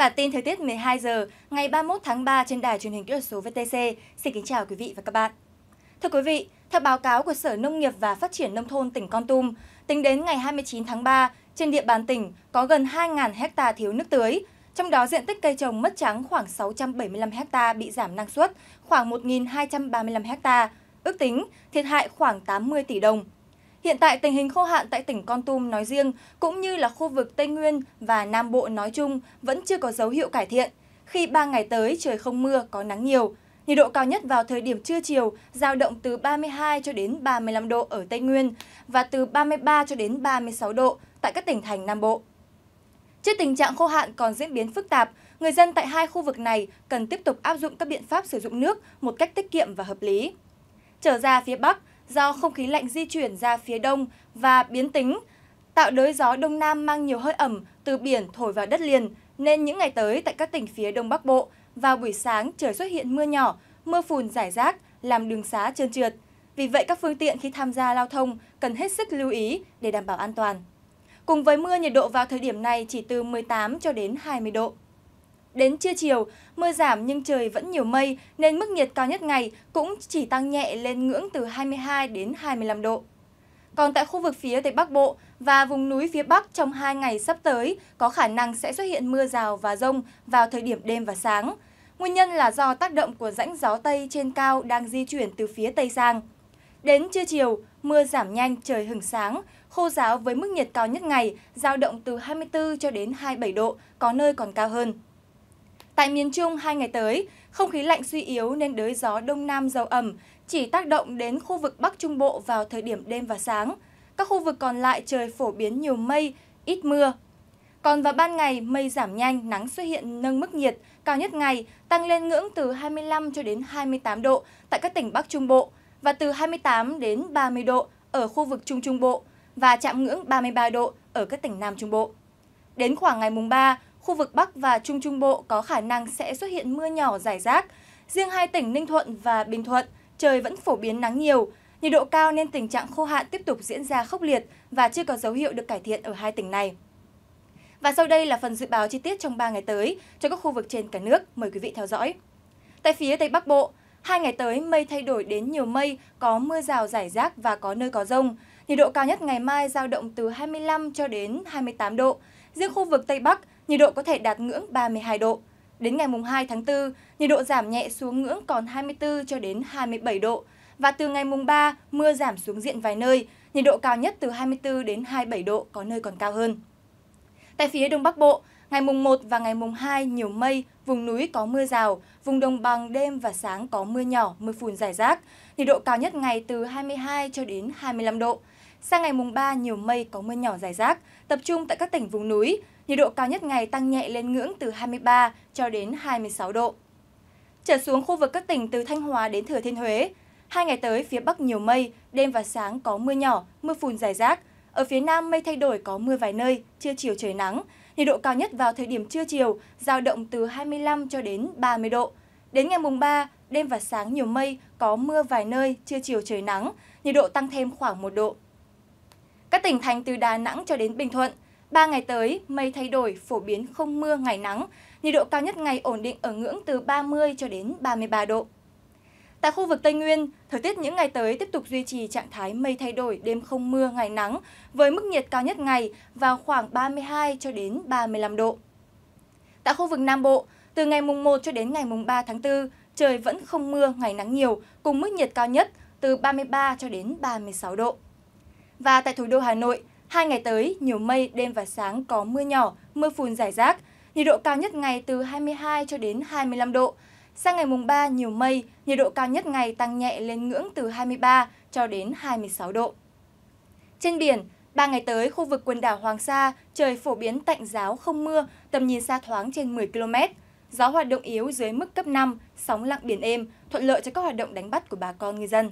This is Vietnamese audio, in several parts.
Bản tin thời tiết 12 giờ ngày 31 tháng 3 trên đài truyền hình kỹ thuật số VTC. Xin kính chào quý vị và các bạn. Thưa quý vị, theo báo cáo của Sở Nông nghiệp và Phát triển Nông thôn tỉnh Con Tum, tính đến ngày 29 tháng 3, trên địa bàn tỉnh có gần 2.000 hecta thiếu nước tưới, trong đó diện tích cây trồng mất trắng khoảng 675 hecta bị giảm năng suất, khoảng 1.235 hecta, ước tính thiệt hại khoảng 80 tỷ đồng. Hiện tại tình hình khô hạn tại tỉnh Con Tum nói riêng cũng như là khu vực Tây Nguyên và Nam Bộ nói chung vẫn chưa có dấu hiệu cải thiện. Khi 3 ngày tới trời không mưa có nắng nhiều, nhiệt độ cao nhất vào thời điểm trưa chiều giao động từ 32 cho đến 35 độ ở Tây Nguyên và từ 33 cho đến 36 độ tại các tỉnh thành Nam Bộ. Trước tình trạng khô hạn còn diễn biến phức tạp, người dân tại hai khu vực này cần tiếp tục áp dụng các biện pháp sử dụng nước một cách tiết kiệm và hợp lý. Trở ra phía Bắc, do không khí lạnh di chuyển ra phía đông và biến tính, tạo đới gió đông nam mang nhiều hơi ẩm từ biển thổi vào đất liền, nên những ngày tới tại các tỉnh phía đông bắc bộ, vào buổi sáng trời xuất hiện mưa nhỏ, mưa phùn rải rác, làm đường xá trơn trượt. Vì vậy các phương tiện khi tham gia lao thông cần hết sức lưu ý để đảm bảo an toàn. Cùng với mưa, nhiệt độ vào thời điểm này chỉ từ 18 cho đến 20 độ. Đến trưa chiều, mưa giảm nhưng trời vẫn nhiều mây nên mức nhiệt cao nhất ngày cũng chỉ tăng nhẹ lên ngưỡng từ 22 đến 25 độ. Còn tại khu vực phía Tây Bắc Bộ và vùng núi phía Bắc trong hai ngày sắp tới có khả năng sẽ xuất hiện mưa rào và rông vào thời điểm đêm và sáng. Nguyên nhân là do tác động của rãnh gió Tây trên cao đang di chuyển từ phía Tây sang. Đến trưa chiều, mưa giảm nhanh, trời hừng sáng, khô giáo với mức nhiệt cao nhất ngày, giao động từ 24 cho đến 27 độ, có nơi còn cao hơn. Tại miền Trung, hai ngày tới, không khí lạnh suy yếu nên đới gió Đông Nam dầu ẩm chỉ tác động đến khu vực Bắc Trung Bộ vào thời điểm đêm và sáng. Các khu vực còn lại trời phổ biến nhiều mây, ít mưa. Còn vào ban ngày, mây giảm nhanh, nắng xuất hiện nâng mức nhiệt, cao nhất ngày tăng lên ngưỡng từ 25 cho đến 28 độ tại các tỉnh Bắc Trung Bộ và từ 28 đến 30 độ ở khu vực Trung Trung Bộ và chạm ngưỡng 33 độ ở các tỉnh Nam Trung Bộ. Đến khoảng ngày mùng 3, Khu vực Bắc và Trung Trung Bộ có khả năng sẽ xuất hiện mưa nhỏ rải rác. Riêng hai tỉnh Ninh Thuận và Bình Thuận, trời vẫn phổ biến nắng nhiều. Nhiệt độ cao nên tình trạng khô hạn tiếp tục diễn ra khốc liệt và chưa có dấu hiệu được cải thiện ở hai tỉnh này. Và sau đây là phần dự báo chi tiết trong 3 ngày tới cho các khu vực trên cả nước. Mời quý vị theo dõi. Tại phía Tây Bắc Bộ, hai ngày tới mây thay đổi đến nhiều mây, có mưa rào rải rác và có nơi có rông. Nhiệt độ cao nhất ngày mai giao động từ 25 cho đến 28 độ. Riêng khu vực Tây Bắc, nhiệt độ có thể đạt ngưỡng 32 độ. Đến ngày mùng 2 tháng 4, nhiệt độ giảm nhẹ xuống ngưỡng còn 24 cho đến 27 độ và từ ngày mùng 3 mưa giảm xuống diện vài nơi, nhiệt độ cao nhất từ 24 đến 27 độ có nơi còn cao hơn. Tại phía Đông Bắc Bộ, ngày mùng 1 và ngày mùng 2 nhiều mây, vùng núi có mưa rào, vùng đồng bằng đêm và sáng có mưa nhỏ, mưa phùn rải rác. Nhiệt độ cao nhất ngày từ 22 cho đến 25 độ. Sang ngày mùng 3 nhiều mây có mưa nhỏ rải rác, tập trung tại các tỉnh vùng núi nhiệt độ cao nhất ngày tăng nhẹ lên ngưỡng từ 23 cho đến 26 độ. Trở xuống khu vực các tỉnh từ Thanh Hóa đến Thừa Thiên Huế, hai ngày tới phía Bắc nhiều mây, đêm và sáng có mưa nhỏ, mưa phùn rải rác. Ở phía Nam mây thay đổi có mưa vài nơi, trưa chiều trời nắng. Nhiệt độ cao nhất vào thời điểm trưa chiều, giao động từ 25 cho đến 30 độ. Đến ngày mùng 3, đêm và sáng nhiều mây, có mưa vài nơi, trưa chiều trời nắng, nhiệt độ tăng thêm khoảng 1 độ. Các tỉnh thành từ Đà Nẵng cho đến Bình Thuận, 3 ngày tới, mây thay đổi, phổ biến không mưa, ngày nắng. Nhiệt độ cao nhất ngày ổn định ở ngưỡng từ 30 cho đến 33 độ. Tại khu vực Tây Nguyên, thời tiết những ngày tới tiếp tục duy trì trạng thái mây thay đổi, đêm không mưa, ngày nắng, với mức nhiệt cao nhất ngày vào khoảng 32 cho đến 35 độ. Tại khu vực Nam Bộ, từ ngày mùng 1 cho đến ngày mùng 3 tháng 4, trời vẫn không mưa, ngày nắng nhiều, cùng mức nhiệt cao nhất từ 33 cho đến 36 độ. Và tại thủ đô Hà Nội, Hai ngày tới, nhiều mây, đêm và sáng có mưa nhỏ, mưa phùn rải rác. Nhiệt độ cao nhất ngày từ 22 cho đến 25 độ. Sang ngày mùng 3, nhiều mây, nhiệt độ cao nhất ngày tăng nhẹ lên ngưỡng từ 23 cho đến 26 độ. Trên biển, Ba ngày tới, khu vực quần đảo Hoàng Sa, trời phổ biến tạnh giáo không mưa, tầm nhìn xa thoáng trên 10 km. Gió hoạt động yếu dưới mức cấp 5, sóng lặng biển êm, thuận lợi cho các hoạt động đánh bắt của bà con ngư dân.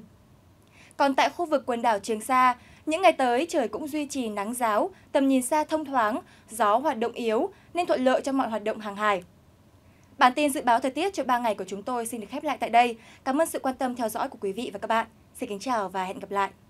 Còn tại khu vực quần đảo Trường Sa, những ngày tới trời cũng duy trì nắng giáo, tầm nhìn xa thông thoáng, gió hoạt động yếu nên thuận lợi cho mọi hoạt động hàng hải. Bản tin dự báo thời tiết cho 3 ngày của chúng tôi xin được khép lại tại đây. Cảm ơn sự quan tâm theo dõi của quý vị và các bạn. Xin kính chào và hẹn gặp lại.